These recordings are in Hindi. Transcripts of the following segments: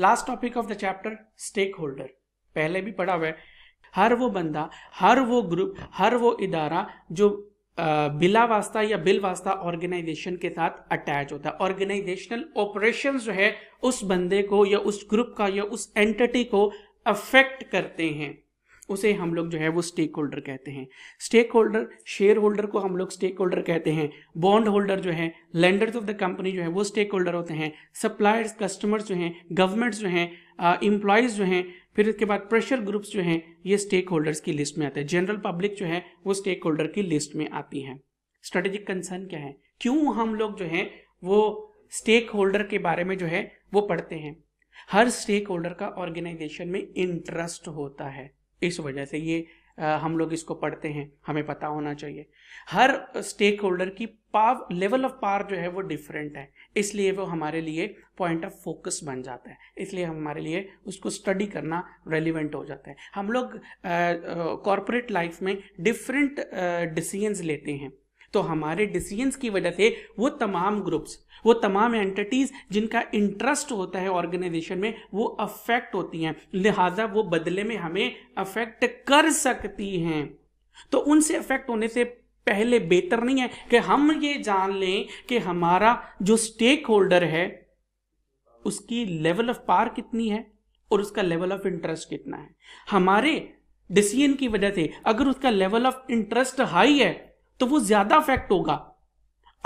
last topic of the chapter stakeholder पहले भी पढ़ा हुआ है हर वो बंदा हर वो ग्रुप हर वो इदारा जो बिला वास्ता या बिल वास्ता ऑर्गेनाइजेशन के साथ अटैच होता है ऑर्गेनाइजेशनल ऑपरेशन जो है उस बंदे को या उस ग्रुप का या उस एंटिटी को अफेक्ट करते हैं उसे हम लोग जो है वो स्टेक होल्डर कहते हैं स्टेक होल्डर शेयर होल्डर को हम लोग स्टेक होल्डर कहते हैं बॉन्ड होल्डर जो है लेंडर्स ऑफ द कंपनी जो है वो स्टेक होल्डर होते हैं सप्लायर्स कस्टमर्स जो हैं गवर्नमेंट्स जो हैं इम्प्लॉयज़ uh, जो हैं फिर उसके बाद प्रेशर ग्रुप्स जो हैं ये स्टेक होल्डर्स की लिस्ट में आते हैं जनरल पब्लिक जो है वो स्टेक होल्डर की लिस्ट में आती है स्ट्रेटेजिक कंसर्न क्या है क्यों हम लोग जो है वो स्टेक होल्डर के बारे में जो है वो पढ़ते हैं हर स्टेक होल्डर का ऑर्गेनाइजेशन में इंटरेस्ट होता है इस वजह से ये हम लोग इसको पढ़ते हैं हमें पता होना चाहिए हर स्टेक होल्डर की पाव लेवल ऑफ पावर जो है वो डिफरेंट है इसलिए वो हमारे लिए पॉइंट ऑफ फोकस बन जाता है इसलिए हमारे लिए उसको स्टडी करना रेलिवेंट हो जाता है हम लोग कॉरपोरेट लाइफ में डिफरेंट डिसीजंस लेते हैं तो हमारे डिसीजंस की वजह से वो तमाम ग्रुप्स वो तमाम एंटिटीज़ जिनका इंटरेस्ट होता है ऑर्गेनाइजेशन में वो अफेक्ट होती हैं लिहाजा वो बदले में हमें अफेक्ट कर सकती हैं तो उनसे अफेक्ट होने से पहले बेहतर नहीं है कि हम ये जान लें कि हमारा जो स्टेक होल्डर है उसकी लेवल ऑफ पार कितनी है और उसका लेवल ऑफ इंटरेस्ट कितना है हमारे डिसीजन की वजह से अगर उसका लेवल ऑफ इंटरेस्ट हाई है तो वो ज्यादा अफेक्ट होगा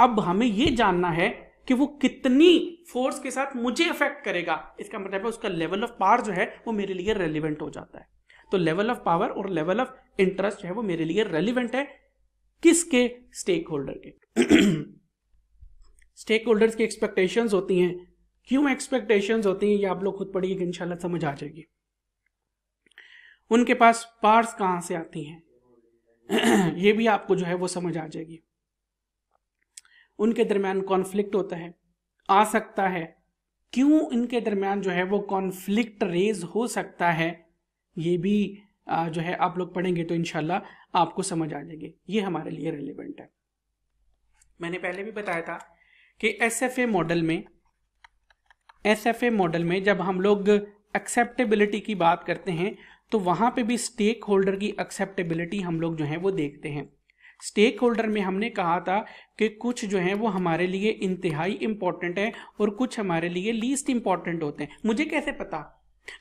अब हमें ये जानना है कि वो कितनी फोर्स के साथ मुझे अफेक्ट करेगा इसका मतलब है उसका लेवल ऑफ पावर जो है वो मेरे लिए रेलिवेंट हो जाता है तो लेवल ऑफ पावर और लेवल ऑफ इंटरेस्ट जो है वो मेरे लिए रेलिवेंट है किसके स्टेक होल्डर के स्टेक होल्डर्स की एक्सपेक्टेशंस होती हैं क्यों एक्सपेक्टेशंस होती हैं ये आप लोग खुद पढ़िए इंशाल्लाह समझ आ जाएगी उनके पास पार्स कहां से आती हैं ये भी आपको जो है वो समझ आ जाएगी उनके दरमियान कॉन्फ्लिक्ट होता है आ सकता है क्यों इनके दरमियान जो है वो कॉन्फ्लिक्ट रेज हो सकता है ये भी जो है आप लोग पढ़ेंगे तो इनशाला आपको समझ आ जाएगी ये हमारे लिए रिलेवेंट है मैंने पहले भी बताया था कि एस एफ ए मॉडल में एस एफ ए मॉडल में जब हम लोग एक्सेप्टेबिलिटी की बात करते हैं तो वहाँ पे भी स्टेक होल्डर की एक्सेप्टेबिलिटी हम लोग जो है वो देखते हैं स्टेक होल्डर में हमने कहा था कि कुछ जो हैं वो हमारे लिए इंतहाई इम्पॉर्टेंट हैं और कुछ हमारे लिए लीस्ट इम्पॉर्टेंट होते हैं मुझे कैसे पता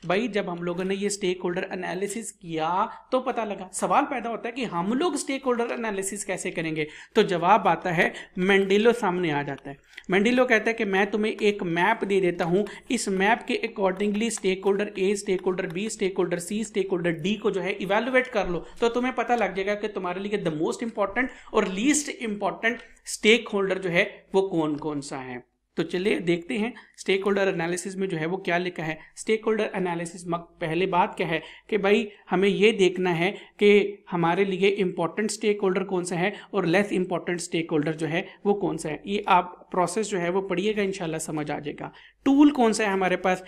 भाई जब हम लोगों ने ये स्टेक होल्डर एनालिसिस किया तो पता लगा सवाल पैदा होता है कि हम लोग स्टेक होल्डर एनालिसिस कैसे करेंगे तो जवाब आता है मैंडिलो सामने आ जाता है मैंडिलो कहता है कि मैं तुम्हें एक मैप दे देता हूं इस मैप के accordingly stakeholder A stakeholder B stakeholder C stakeholder D को जो है इवेलुएट कर लो तो तुम्हें पता लग जाएगा कि तुम्हारे लिए द मोस्ट इंपॉर्टेंट और लीस्ट इंपॉर्टेंट स्टेक होल्डर जो है वो कौन कौन सा है तो चलिए देखते हैं स्टेक होल्डर एनालिसिस में जो है वो क्या लिखा है स्टेक होल्डर एनालिसिस मक पहले बात क्या है कि भाई हमें ये देखना है कि हमारे लिए इम्पॉर्टेंट स्टेक होल्डर कौन सा है और लेस इंपॉर्टेंट स्टेक होल्डर जो है वो कौन सा है ये आप प्रोसेस जो है वो पढ़िएगा इंशाल्लाह समझ आ जाएगा टूल कौन सा है हमारे पास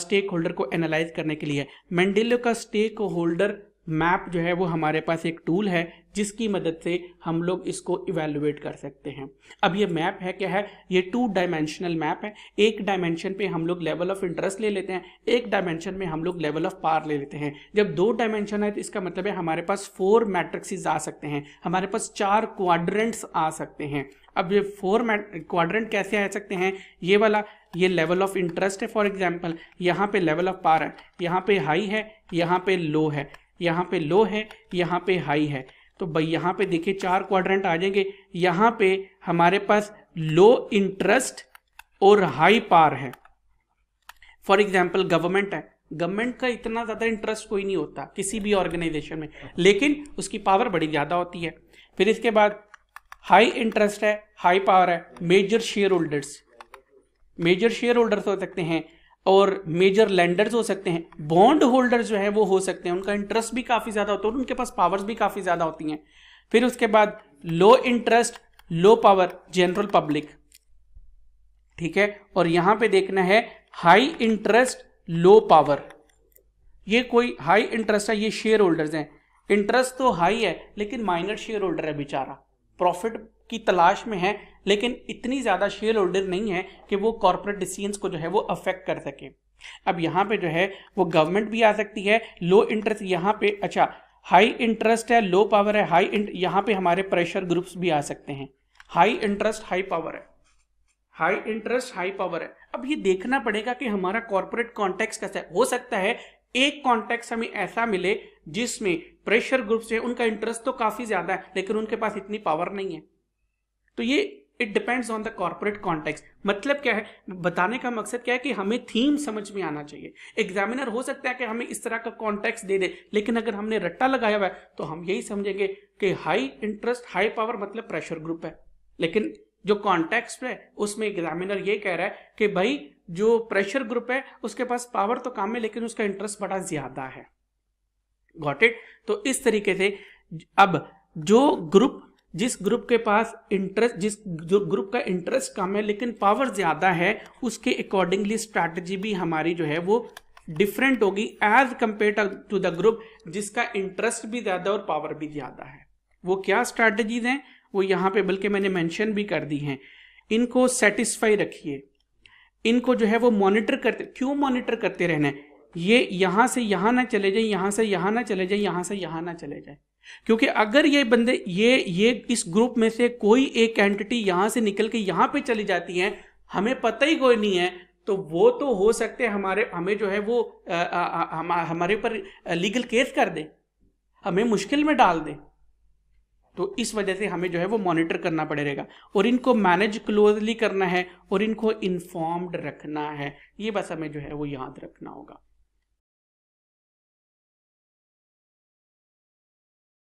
स्टेक uh, होल्डर को एनालाइज करने के लिए मैंडेलो का स्टेक होल्डर मैप जो है वो हमारे पास एक टूल है जिसकी मदद से हम लोग इसको इवेलुएट कर सकते हैं अब ये मैप है क्या है ये टू डायमेंशनल मैप है एक डायमेंशन पे हम लोग लेवल ऑफ इंटरेस्ट ले लेते हैं एक डायमेंशन में हम लोग लेवल ऑफ पार ले लेते हैं जब दो डायमेंशन है तो इसका मतलब है हमारे पास फोर मैट्रिक्सिस आ सकते हैं हमारे पास चार क्वाड्रेंट्स आ सकते हैं अब ये फोर क्वाड्रेंट कैसे आ सकते हैं ये वाला ये लेवल ऑफ इंटरेस्ट है फॉर एग्जाम्पल यहाँ पे लेवल ऑफ पार है यहाँ पे हाई है यहाँ पे लो है यहाँ पे लो है यहाँ पे हाई है तो भाई यहाँ पे देखिए चार क्वाड्रेंट आ जाएंगे यहाँ पे हमारे पास लो इंटरेस्ट और हाई पार है फॉर एग्जाम्पल गवर्नमेंट है गवर्नमेंट का इतना ज़्यादा इंटरेस्ट कोई नहीं होता किसी भी ऑर्गेनाइजेशन में लेकिन उसकी पावर बड़ी ज़्यादा होती है फिर इसके बाद हाई इंटरेस्ट है हाई पावर है major shareholders major shareholders हो सकते हैं और मेजर लैंडर्स हो सकते हैं बॉन्ड होल्डर जो है वो हो सकते हैं उनका इंटरेस्ट भी काफ़ी ज़्यादा होता है और उनके पास पावर्स भी काफ़ी ज़्यादा होती हैं फिर उसके बाद low interest low power general public ठीक है और यहां पे देखना है हाई इंटरेस्ट लो पावर ये कोई हाई इंटरेस्ट है ये शेयर होल्डर्स हैं इंटरेस्ट तो हाई है लेकिन माइनर शेयर होल्डर है बेचारा प्रॉफिट की तलाश में है लेकिन इतनी ज़्यादा शेयर होल्डर नहीं है कि वो कॉरपोरेट डिसीजन को जो है वो अफेक्ट कर सके अब यहाँ पे जो है वो गवर्नमेंट भी आ सकती है लो इंटरेस्ट यहाँ पे अच्छा हाई इंटरेस्ट है लो पावर है हाई इंट यहाँ पे हमारे प्रेशर ग्रुप्स भी आ सकते हैं हाई इंटरेस्ट हाई पावर है हाई इंटरेस्ट हाई पावर है अब ये देखना पड़ेगा कि हमारा कॉरपोरेट कॉन्टेक्स कैसा है हो सकता है एक कॉन्टेक्स हमें ऐसा मिले जिसमें प्रेशर ग्रुप्स है उनका इंटरेस्ट तो काफी ज्यादा है लेकिन उनके पास इतनी पावर नहीं है तो ये it depends on the corporate context मतलब क्या है बताने का मकसद क्या है कि हमें थीम समझ में आना चाहिए एग्जामिनर हो सकता है कि हमें इस तरह का कॉन्टेक्स्ट दे दे लेकिन अगर हमने रट्टा लगाया हुआ है तो हम यही समझेंगे कि हाई इंटरेस्ट हाई पावर मतलब प्रेशर ग्रुप है लेकिन जो कॉन्टेक्स्ट है उसमें एग्जामिनर ये कह रहा है कि भाई जो प्रेशर ग्रुप है उसके पास पावर तो काम है लेकिन उसका इंटरेस्ट बड़ा ज्यादा है गॉट इट तो इस तरीके से अब जो ग्रुप जिस ग्रुप के पास इंटरेस्ट जिस ग्रुप का इंटरेस्ट कम है लेकिन पावर ज़्यादा है उसके अकॉर्डिंगली स्ट्रैटेजी भी हमारी जो है वो डिफरेंट होगी as compared to the group जिसका इंटरेस्ट भी ज़्यादा और पावर भी ज़्यादा है वो क्या स्ट्रैटेजीज हैं वो यहाँ पे बल्कि मैंने मेंशन भी कर दी हैं इनको सेटिस्फाई रखिए इनको जो है वो मॉनिटर करते क्यों मॉनिटर करते रहना है ये यहाँ से यहाँ ना चले जाए यहाँ से यहाँ ना चले जाए यहाँ से यहाँ ना चले जाए क्योंकि अगर ये बंदे ये ये इस ग्रुप में से कोई एक एंटिटी यहां से निकल के यहां पे चली जाती है हमें पता ही कोई नहीं है तो वो तो हो सकते हैं हमारे हमें जो है वो आ, आ, आ, हमारे ऊपर लीगल केस कर दे हमें मुश्किल में डाल दे तो इस वजह से हमें जो है वो मॉनिटर करना पड़ेगा और इनको मैनेज क्लोजली करना है और इनको इन्फॉर्म्ड रखना है ये बस हमें जो है वो याद रखना होगा